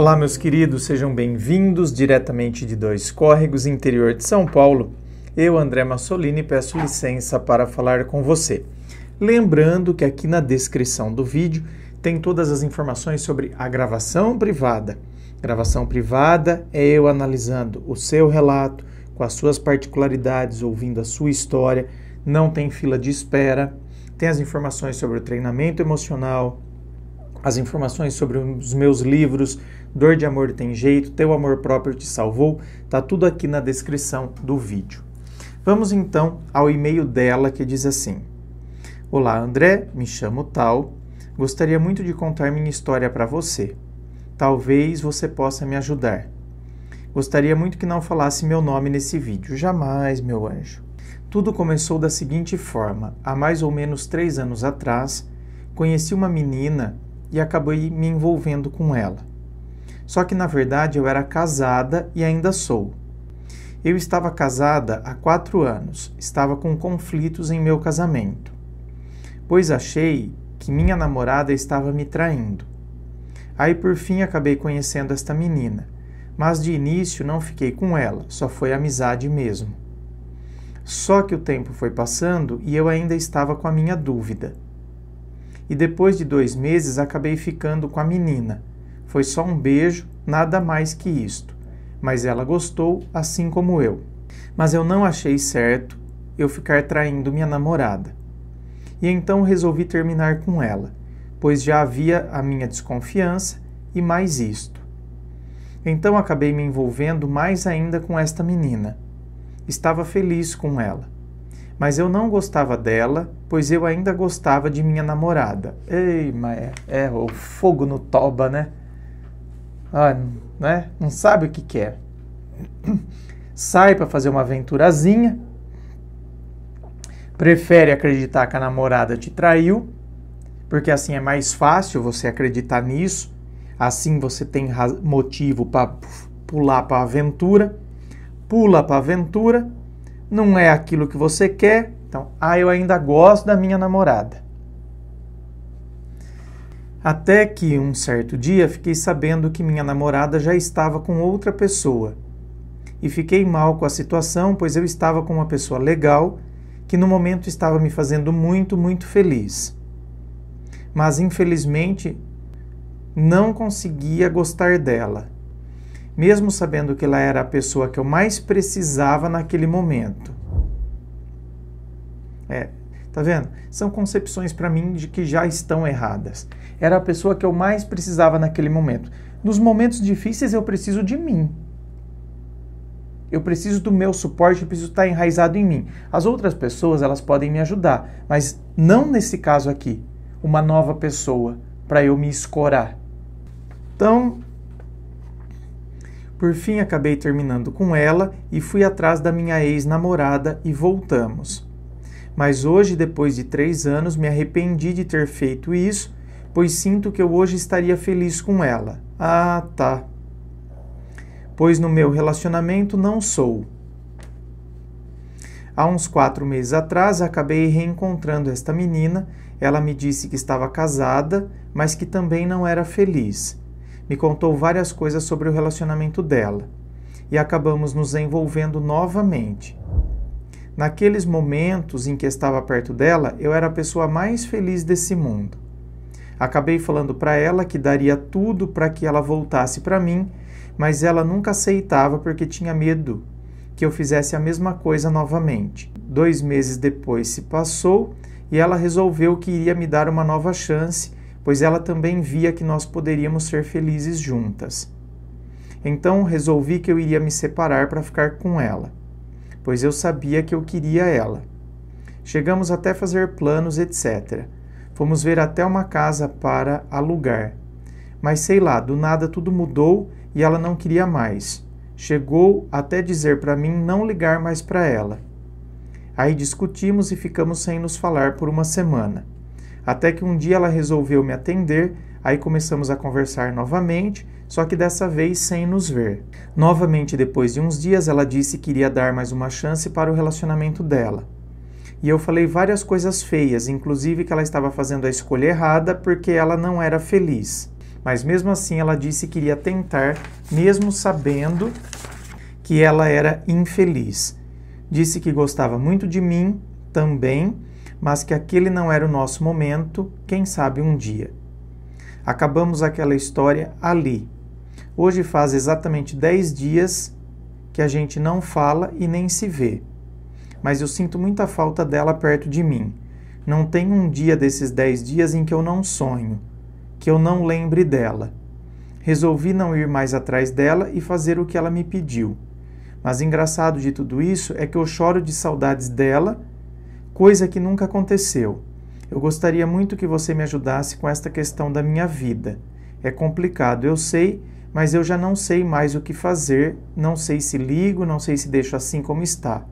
Olá, meus queridos, sejam bem-vindos diretamente de Dois Córregos, interior de São Paulo. Eu, André Massolini, peço licença para falar com você. Lembrando que aqui na descrição do vídeo tem todas as informações sobre a gravação privada. Gravação privada é eu analisando o seu relato, com as suas particularidades, ouvindo a sua história. Não tem fila de espera. Tem as informações sobre o treinamento emocional, as informações sobre os meus livros, Dor de Amor Tem Jeito, Teu Amor Próprio Te Salvou, tá tudo aqui na descrição do vídeo. Vamos então ao e-mail dela que diz assim: Olá André, me chamo Tal, gostaria muito de contar minha história para você. Talvez você possa me ajudar. Gostaria muito que não falasse meu nome nesse vídeo, jamais, meu anjo. Tudo começou da seguinte forma: há mais ou menos três anos atrás, conheci uma menina e acabei me envolvendo com ela. Só que na verdade eu era casada e ainda sou. Eu estava casada há quatro anos, estava com conflitos em meu casamento, pois achei que minha namorada estava me traindo. Aí por fim acabei conhecendo esta menina, mas de início não fiquei com ela, só foi amizade mesmo. Só que o tempo foi passando e eu ainda estava com a minha dúvida e depois de dois meses acabei ficando com a menina. Foi só um beijo, nada mais que isto. Mas ela gostou, assim como eu. Mas eu não achei certo eu ficar traindo minha namorada. E então resolvi terminar com ela, pois já havia a minha desconfiança e mais isto. Então acabei me envolvendo mais ainda com esta menina. Estava feliz com ela mas eu não gostava dela, pois eu ainda gostava de minha namorada. Ei, mas é, é o fogo no toba, né? Ah, né? Não sabe o que quer. É. Sai para fazer uma aventurazinha, prefere acreditar que a namorada te traiu, porque assim é mais fácil você acreditar nisso, assim você tem motivo para pular para a aventura, pula para a aventura não é aquilo que você quer, então, ah, eu ainda gosto da minha namorada. Até que um certo dia fiquei sabendo que minha namorada já estava com outra pessoa. E fiquei mal com a situação, pois eu estava com uma pessoa legal que no momento estava me fazendo muito, muito feliz. Mas infelizmente não conseguia gostar dela mesmo sabendo que ela era a pessoa que eu mais precisava naquele momento. É, tá vendo? São concepções para mim de que já estão erradas. Era a pessoa que eu mais precisava naquele momento. Nos momentos difíceis eu preciso de mim. Eu preciso do meu suporte, eu preciso estar enraizado em mim. As outras pessoas, elas podem me ajudar, mas não nesse caso aqui. Uma nova pessoa para eu me escorar. Então, por fim, acabei terminando com ela e fui atrás da minha ex-namorada e voltamos. Mas hoje, depois de três anos, me arrependi de ter feito isso, pois sinto que eu hoje estaria feliz com ela. Ah, tá. Pois no meu relacionamento não sou. Há uns quatro meses atrás, acabei reencontrando esta menina. Ela me disse que estava casada, mas que também não era feliz me contou várias coisas sobre o relacionamento dela e acabamos nos envolvendo novamente. Naqueles momentos em que estava perto dela, eu era a pessoa mais feliz desse mundo. Acabei falando para ela que daria tudo para que ela voltasse para mim, mas ela nunca aceitava porque tinha medo que eu fizesse a mesma coisa novamente. Dois meses depois se passou e ela resolveu que iria me dar uma nova chance pois ela também via que nós poderíamos ser felizes juntas. Então resolvi que eu iria me separar para ficar com ela, pois eu sabia que eu queria ela. Chegamos até fazer planos, etc. Fomos ver até uma casa para alugar. Mas sei lá, do nada tudo mudou e ela não queria mais. Chegou até dizer para mim não ligar mais para ela. Aí discutimos e ficamos sem nos falar por uma semana. Até que um dia ela resolveu me atender, aí começamos a conversar novamente, só que dessa vez sem nos ver. Novamente, depois de uns dias, ela disse que iria dar mais uma chance para o relacionamento dela. E eu falei várias coisas feias, inclusive que ela estava fazendo a escolha errada porque ela não era feliz. Mas mesmo assim, ela disse que iria tentar, mesmo sabendo que ela era infeliz. Disse que gostava muito de mim também mas que aquele não era o nosso momento, quem sabe um dia. Acabamos aquela história ali. Hoje faz exatamente 10 dias que a gente não fala e nem se vê, mas eu sinto muita falta dela perto de mim. Não tem um dia desses 10 dias em que eu não sonho, que eu não lembre dela. Resolvi não ir mais atrás dela e fazer o que ela me pediu. Mas engraçado de tudo isso é que eu choro de saudades dela coisa que nunca aconteceu. Eu gostaria muito que você me ajudasse com esta questão da minha vida. É complicado, eu sei, mas eu já não sei mais o que fazer, não sei se ligo, não sei se deixo assim como está.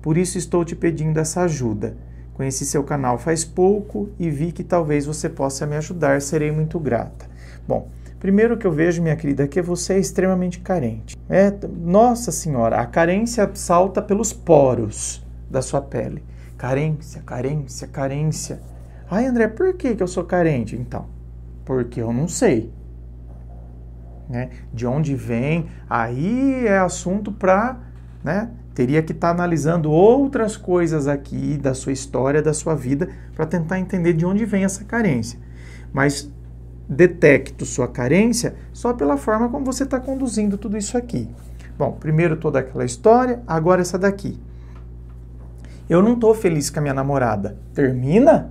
Por isso estou te pedindo essa ajuda. Conheci seu canal faz pouco e vi que talvez você possa me ajudar, serei muito grata. Bom, primeiro que eu vejo, minha querida, é que você é extremamente carente. É, nossa Senhora, a carência salta pelos poros da sua pele. Carência, carência, carência. Ai, André, por que, que eu sou carente? Então, porque eu não sei. Né? De onde vem? Aí é assunto para. Né? Teria que estar tá analisando outras coisas aqui da sua história, da sua vida, para tentar entender de onde vem essa carência. Mas detecto sua carência só pela forma como você está conduzindo tudo isso aqui. Bom, primeiro toda aquela história, agora essa daqui. Eu não tô feliz com a minha namorada. Termina?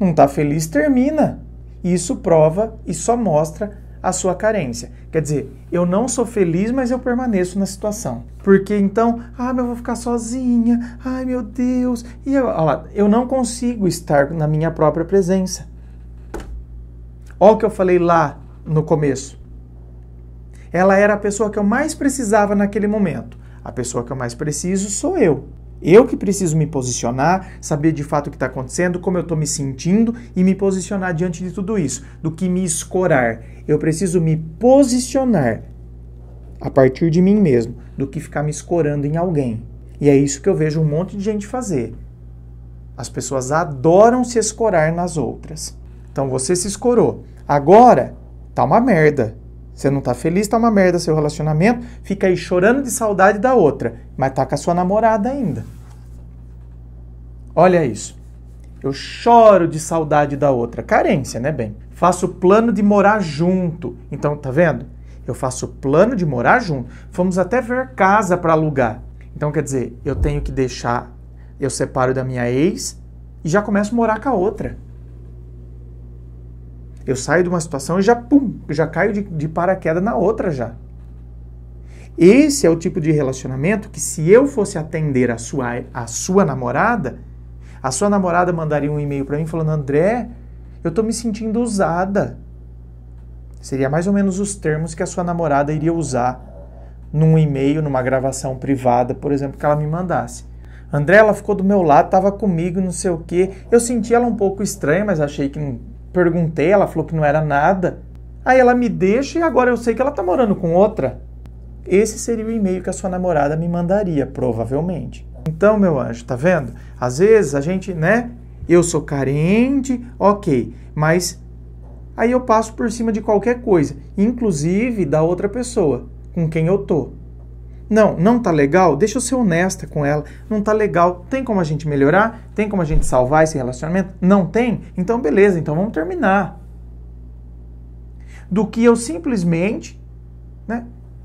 Não tá feliz, termina. Isso prova e só mostra a sua carência. Quer dizer, eu não sou feliz, mas eu permaneço na situação. Porque então, ah, mas eu vou ficar sozinha, ai meu Deus. E eu, lá, eu não consigo estar na minha própria presença. Olha o que eu falei lá no começo. Ela era a pessoa que eu mais precisava naquele momento. A pessoa que eu mais preciso sou eu. Eu que preciso me posicionar, saber de fato o que está acontecendo, como eu estou me sentindo e me posicionar diante de tudo isso, do que me escorar. Eu preciso me posicionar a partir de mim mesmo, do que ficar me escorando em alguém. E é isso que eu vejo um monte de gente fazer. As pessoas adoram se escorar nas outras. Então você se escorou. Agora, tá uma merda. Você não tá feliz, tá uma merda seu relacionamento, fica aí chorando de saudade da outra, mas tá com a sua namorada ainda. Olha isso. Eu choro de saudade da outra. Carência, né, bem? Faço plano de morar junto. Então, tá vendo? Eu faço plano de morar junto. Fomos até ver casa para alugar. Então, quer dizer, eu tenho que deixar, eu separo da minha ex e já começo a morar com a outra. Eu saio de uma situação e já, pum, já caio de, de paraquedas na outra já. Esse é o tipo de relacionamento que, se eu fosse atender a sua, a sua namorada, a sua namorada mandaria um e-mail para mim falando: André, eu estou me sentindo usada. Seria mais ou menos os termos que a sua namorada iria usar num e-mail, numa gravação privada, por exemplo, que ela me mandasse. André, ela ficou do meu lado, estava comigo, não sei o quê. Eu senti ela um pouco estranha, mas achei que não Perguntei, ela falou que não era nada. Aí ela me deixa e agora eu sei que ela tá morando com outra. Esse seria o e-mail que a sua namorada me mandaria, provavelmente. Então, meu anjo, tá vendo? Às vezes a gente, né? Eu sou carente, ok, mas aí eu passo por cima de qualquer coisa, inclusive da outra pessoa com quem eu tô. Não, não tá legal? Deixa eu ser honesta com ela. Não tá legal. Tem como a gente melhorar? Tem como a gente salvar esse relacionamento? Não tem? Então beleza, então vamos terminar. Do que eu simplesmente, né,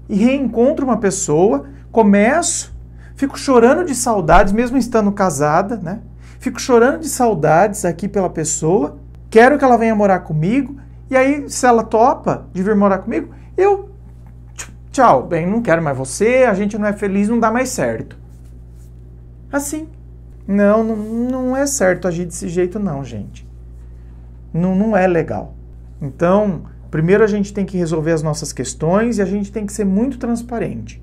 reencontro uma pessoa, começo, fico chorando de saudades mesmo estando casada, né? Fico chorando de saudades aqui pela pessoa, quero que ela venha morar comigo, e aí se ela topa de vir morar comigo, eu Tchau, bem, não quero mais você, a gente não é feliz, não dá mais certo. Assim. Não, não, não é certo agir desse jeito, não, gente. Não, não é legal. Então, primeiro a gente tem que resolver as nossas questões e a gente tem que ser muito transparente.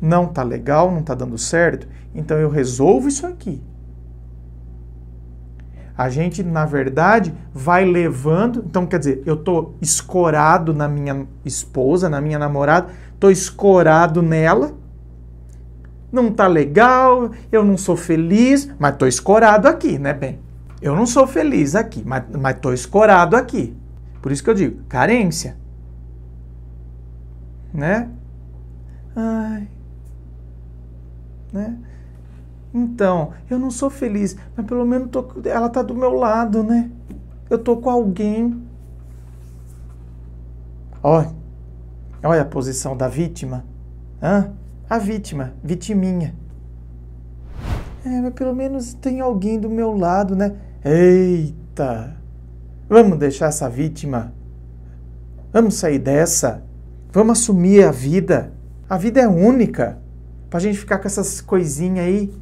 Não tá legal, não tá dando certo, então eu resolvo isso aqui. A gente, na verdade, vai levando. Então, quer dizer, eu tô escorado na minha esposa, na minha namorada, tô escorado nela. Não tá legal, eu não sou feliz, mas tô escorado aqui, né, bem? Eu não sou feliz aqui, mas, mas tô escorado aqui. Por isso que eu digo, carência. Né? Ai. Né? Então, eu não sou feliz, mas pelo menos tô, ela tá do meu lado, né? Eu tô com alguém. Olha, olha a posição da vítima. Hã? A vítima, vitiminha. É, mas pelo menos tem alguém do meu lado, né? Eita! Vamos deixar essa vítima. Vamos sair dessa. Vamos assumir a vida. A vida é única. Pra gente ficar com essas coisinhas aí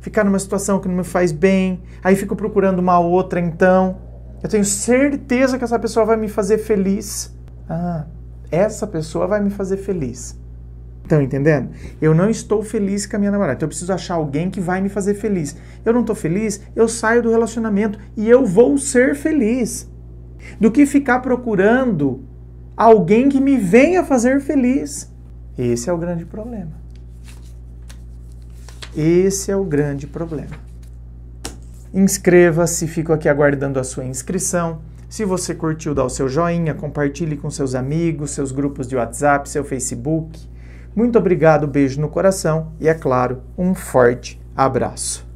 ficar numa situação que não me faz bem, aí fico procurando uma outra então. Eu tenho certeza que essa pessoa vai me fazer feliz. Ah, essa pessoa vai me fazer feliz. Estão entendendo? Eu não estou feliz com a minha namorada. Então eu preciso achar alguém que vai me fazer feliz. Eu não estou feliz, eu saio do relacionamento e eu vou ser feliz. Do que ficar procurando alguém que me venha fazer feliz. Esse é o grande problema. Esse é o grande problema. Inscreva-se, fico aqui aguardando a sua inscrição. Se você curtiu, dá o seu joinha, compartilhe com seus amigos, seus grupos de WhatsApp, seu Facebook. Muito obrigado, beijo no coração e, é claro, um forte abraço.